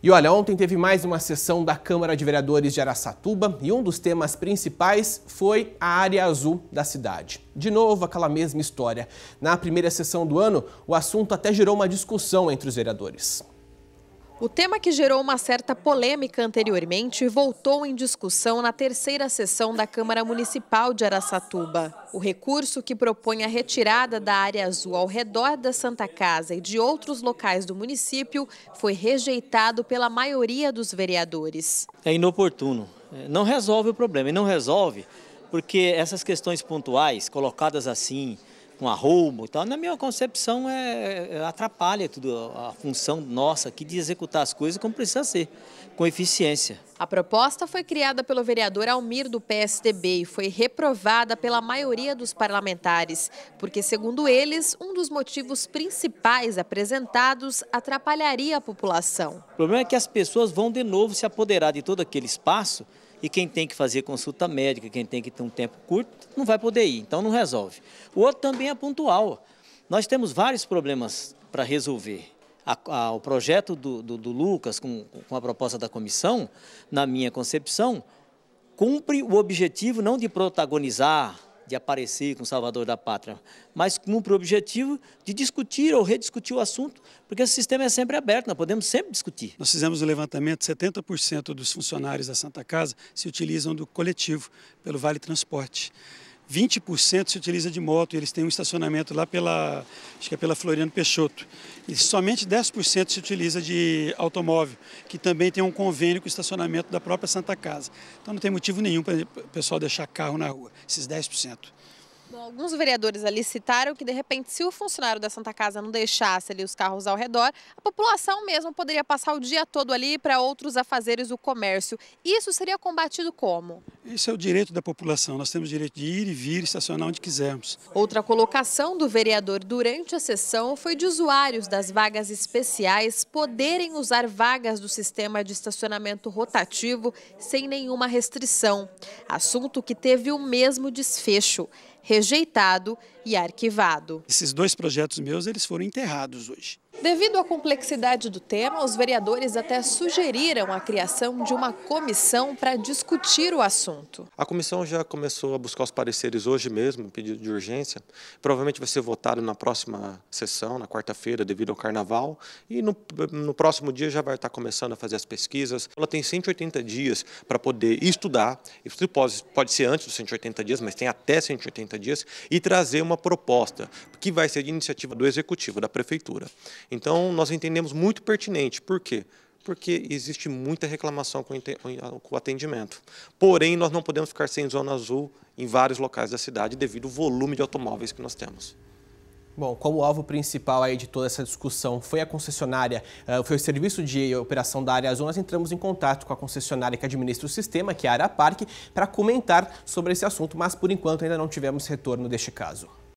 E olha, ontem teve mais uma sessão da Câmara de Vereadores de Araçatuba e um dos temas principais foi a área azul da cidade. De novo, aquela mesma história. Na primeira sessão do ano, o assunto até gerou uma discussão entre os vereadores. O tema que gerou uma certa polêmica anteriormente voltou em discussão na terceira sessão da Câmara Municipal de Araçatuba. O recurso que propõe a retirada da área azul ao redor da Santa Casa e de outros locais do município foi rejeitado pela maioria dos vereadores. É inoportuno. É, não resolve o problema. E não resolve porque essas questões pontuais, colocadas assim, com arrumo e tal. Na minha concepção, é, é, atrapalha tudo a função nossa aqui de executar as coisas como precisa ser, com eficiência. A proposta foi criada pelo vereador Almir do PSDB e foi reprovada pela maioria dos parlamentares, porque, segundo eles, um dos motivos principais apresentados atrapalharia a população. O problema é que as pessoas vão de novo se apoderar de todo aquele espaço e quem tem que fazer consulta médica, quem tem que ter um tempo curto, não vai poder ir, então não resolve. O outro também é pontual. Nós temos vários problemas para resolver. A, a, o projeto do, do, do Lucas, com, com a proposta da comissão, na minha concepção, cumpre o objetivo não de protagonizar de aparecer com o Salvador da Pátria, mas cumpre o objetivo de discutir ou rediscutir o assunto, porque esse sistema é sempre aberto, nós podemos sempre discutir. Nós fizemos o um levantamento, 70% dos funcionários da Santa Casa se utilizam do coletivo, pelo Vale Transporte. 20% se utiliza de moto, eles têm um estacionamento lá pela, acho que é pela Floriano Peixoto. E somente 10% se utiliza de automóvel, que também tem um convênio com o estacionamento da própria Santa Casa. Então não tem motivo nenhum para o pessoal deixar carro na rua, esses 10%. Bom, alguns vereadores ali citaram que, de repente, se o funcionário da Santa Casa não deixasse ali os carros ao redor, a população mesmo poderia passar o dia todo ali para outros afazeres do comércio. Isso seria combatido como? Isso é o direito da população, nós temos o direito de ir e vir, estacionar onde quisermos. Outra colocação do vereador durante a sessão foi de usuários das vagas especiais poderem usar vagas do sistema de estacionamento rotativo sem nenhuma restrição. Assunto que teve o mesmo desfecho, rejeitado e arquivado. Esses dois projetos meus, eles foram enterrados hoje. Devido à complexidade do tema, os vereadores até sugeriram a criação de uma comissão para discutir o assunto. A comissão já começou a buscar os pareceres hoje mesmo, pedido de urgência. Provavelmente vai ser votado na próxima sessão, na quarta-feira, devido ao carnaval. E no, no, próximo dia já vai estar começando a fazer as pesquisas. Ela tem 180 dias para poder estudar. Isso pode ser antes dos 180 dias, mas tem até 180 dias. E trazer uma proposta que vai ser de iniciativa do executivo, da prefeitura. Então, nós entendemos muito pertinente. Por quê? Porque existe muita reclamação ah, com o atendimento. Porém, nós não podemos ficar sem zona azul em vários locais da cidade devido ao volume de automóveis que nós temos. Bom, como alvo principal aí de toda essa discussão foi a concessionária, eh, foi o serviço de operação da área azul, nós entramos em contato com a concessionária que administra o sistema, que é a Araparque, para comentar sobre esse assunto, mas por enquanto ainda não tivemos retorno deste caso.